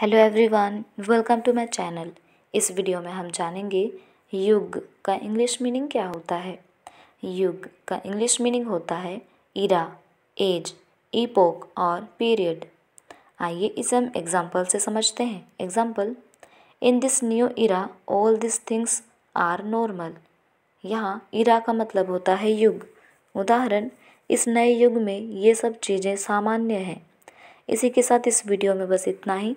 hello everyone welcome to my channel इस video में हम जानेंगे युग का इंग्लिश मीनिंग क्या होता है युग का इंग्लिश मीनिंग होता है इरा एज ईपोक और पीरियड आइए इसे हम एग्जाम्पल से समझते हैं example in this new era all this things are normal यहाँ इरा का मतलब होता है युग उदाहरण इस नए युग में ये सब चीज़ें सामान्य हैं इसी के साथ इस वीडियो में बस इतना ही